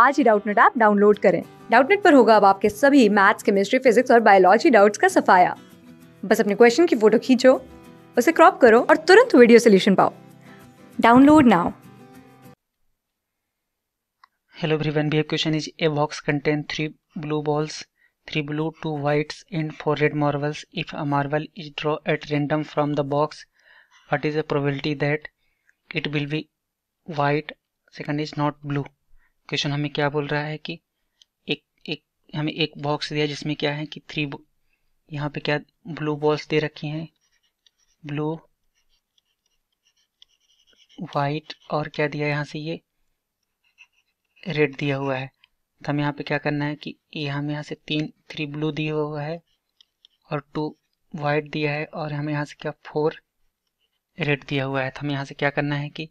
आज ही Doubtnut app download करें डाउटनेट पर होगा अब आपके सभी मैथ्स केमिस्ट्री फिजिक्स और बायोलॉजी डाउट्स का सफाया बस अपने क्वेश्चन की फोटो खींचो उसे क्रॉप करो और तुरंत वीडियो सोल्यूशन पाओ download now hello everyone B question is a box contain three blue balls three blue two whites and four red marbles if a marble is draw at random from the box what is the probability that it will be white second is not blue question हमें क्या बोल रहा है कि एक एक हमें एक बॉक्स दिया जिसमें क्या है कि थ्री यहाँ पे क्या ब्लू बॉल्स दे रखी हैं ब्लू वाइट और क्या दिया यहाँ से ये रेड दिया हुआ है तो हम यहाँ पे क्या करना है कि ये हमें यहाँ से तीन थ्री ब्लू दिया हुआ है और टू वाइट दिया है और हमें यहाँ से क्या फोर रेड दिया हुआ है तो हम यहाँ से क्या करना है कि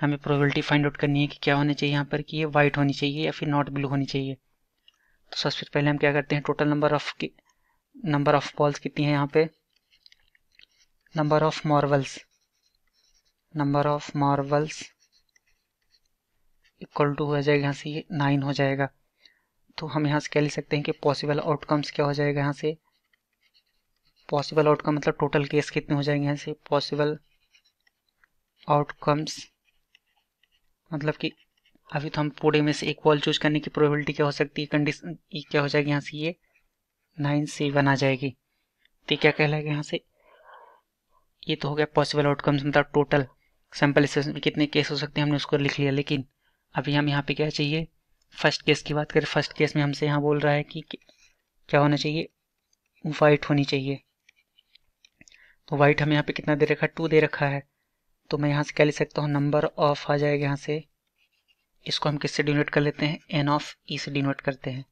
हमें प्रोबेबिलिटी फाइंड आउट करनी है कि क्या होना चाहिए यहाँ पर कि ये वाइट होनी चाहिए या फिर नॉट ब्लू होनी चाहिए तो सबसे पहले हम क्या करते हैं total number of number of balls कितनी है यहाँ पे number of marbles number of marbles equal to हो जाएगा यहाँ से ये नाइन हो जाएगा तो हम यहाँ से कह ले सकते हैं कि पॉसिबल आउटकम्स क्या हो जाएगा यहाँ से पॉसिबल आउटकम मतलब टोटल केस कितने हो जाएंगे यहाँ से पॉसिबल आउटकम्स मतलब कि अभी तो हम पूरे में से एक वॉल चूज करने की प्रोबेबिलिटी क्या हो सकती है कंडीशन क्या हो जाएगी यहाँ से ये नाइन से वन आ जाएगी तो क्या कहलाएगा यहाँ से ये तो हो गया पॉसिबल आउटकम्स मतलब टोटल सैम्पल में कितने केस हो सकते हैं हमने उसको लिख लिया लेकिन अभी हम यहाँ पे क्या चाहिए फर्स्ट केस की बात करें फर्स्ट केस में हमसे यहाँ बोल रहा है कि क्या होना चाहिए वाइट होनी चाहिए तो वाइट हमें यहाँ पे कितना दे रखा है टू दे रखा है तो मैं यहाँ से क्या ले सकता हूँ नंबर ऑफ आ जाएगा यहाँ से इसको हम किससे डिनोट कर लेते हैं एन ऑफ ई से डिनोट करते हैं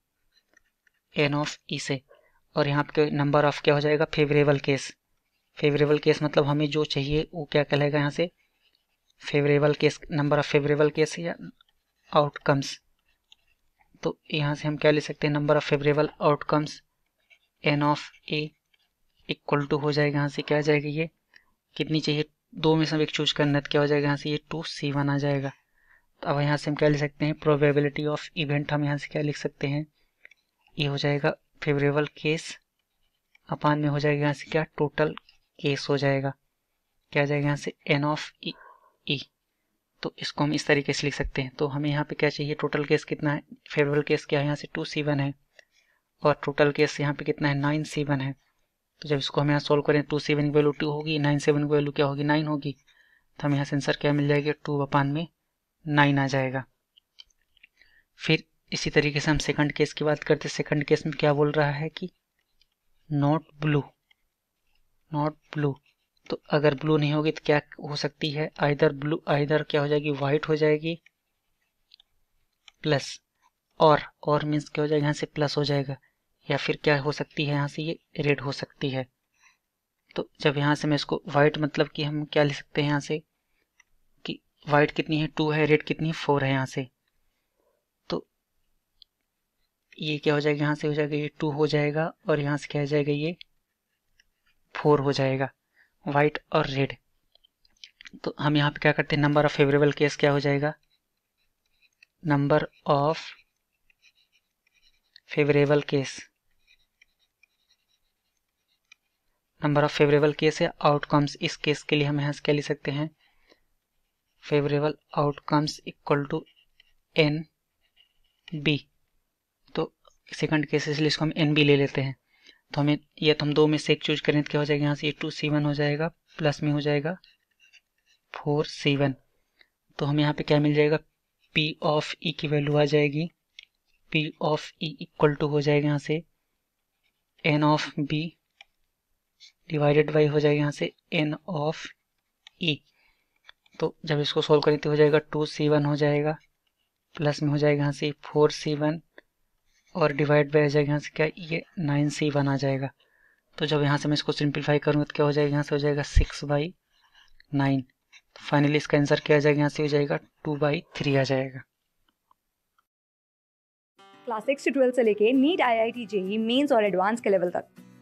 एन ऑफ ई से और यहाँ पे नंबर ऑफ क्या हो जाएगा फेवरेबल केस फेवरेबल केस मतलब हमें जो चाहिए वो क्या कहलाएगा यहाँ से favourable case number of favourable case या आउटकम्स तो यहाँ से हम क्या ले सकते हैं number of favourable outcomes N of A equal to हो जाएगा यहाँ से क्या जाएगा ये कितनी चाहिए दो में से हम एक चूज करना तो क्या हो जाएगा यहाँ से ये टू सी वन आ जाएगा तो अब यहाँ से हम क्या लिख सकते हैं प्रोबेबिलिटी ऑफ इवेंट हम यहाँ से क्या लिख सकते हैं ये हो जाएगा फेवरेबल केस अपान में हो जाएगा यहाँ से क्या टोटल केस हो जाएगा क्या आ जाएगा यहाँ से एन ऑफ ई तो इसको हम इस तरीके से लिख सकते हैं तो हमें यहाँ पे क्या चाहिए टोटल केस कितना है फेवरेबल केस क्या है यहाँ से टू सी वन है और टोटल केस यहाँ पे कितना है नाइन सी वन है तो जब इसको हम यहाँ सोल्व करें टू सेवन की वैल्यू टू होगी नाइन सेवन की वैल्यू क्या होगी नाइन होगी तो हम यहाँ सेंसर क्या मिल जाएगा टू अपान में नाइन आ जाएगा फिर इसी तरीके से हम सेकंड केस की बात करते हैं सेकंड केस में क्या बोल रहा है कि नॉट ब्लू नॉट ब्लू तो अगर ब्लू नहीं होगी तो क्या हो सकती है आइधर ब्लू आइधर क्या हो जाएगी वाइट हो जाएगी प्लस और और मीन्स क्या हो जाएगा यहाँ से प्लस हो जाएगा या फिर क्या हो सकती है यहाँ से ये रेड हो सकती है तो जब यहाँ से मैं इसको वाइट मतलब कि हम क्या ले सकते हैं यहाँ से कि वाइट कितनी है टू है रेड कितनी है फोर है यहाँ से तो ये क्या हो जाएगा यहाँ से हो जाएगा ये टू हो जाएगा और यहाँ से क्या हो जाएगा ये फोर हो जाएगा वाइट और रेड तो हम यहाँ पे क्या करते हैं नंबर ऑफ फेवरेबल केस क्या हो जाएगा number of favourable case number of favourable case है आउटकम्स इस केस के लिए हम यहाँ से क्या लिख सकते हैं favourable outcomes equal to N B तो सेकंड केस इसलिए इसको हम एन बी ले लेते हैं तो हमें ये तो हम दो में से एक चूज करें तो क्या हो जाएगा यहाँ से ये टू सी वन हो जाएगा प्लस में हो जाएगा फोर सी वन तो हमें यहाँ पे क्या मिल जाएगा पी ऑफ ई की वैल्यू आ जाएगी P of E equal to हो जाएगा यहाँ से N of B divided by हो जाएगा यहाँ से एन ऑफ ई तो जब इसको सोल्व करें तो हो जाएगा टू सी वन हो जाएगा प्लस में हो जाएगा यहाँ से फोर सी वन और डिवाइड बाई हो जाएगा यहाँ से क्या ये नाइन सी वन आ जाएगा तो जब यहाँ से मैं इसको सिंप्लीफाई करूँगा तो क्या हो जाएगा यहाँ से हो जाएगा सिक्स बाई नाइन तो फाइनली इसका आंसर क्या आ जाएगा यहाँ से हो जाएगा टू बाई थ्री आ जाएगा क्लास सिक्स से ट्वेल्थ से लेके NEET I I T JEE mains और एडवांस के लेवल तक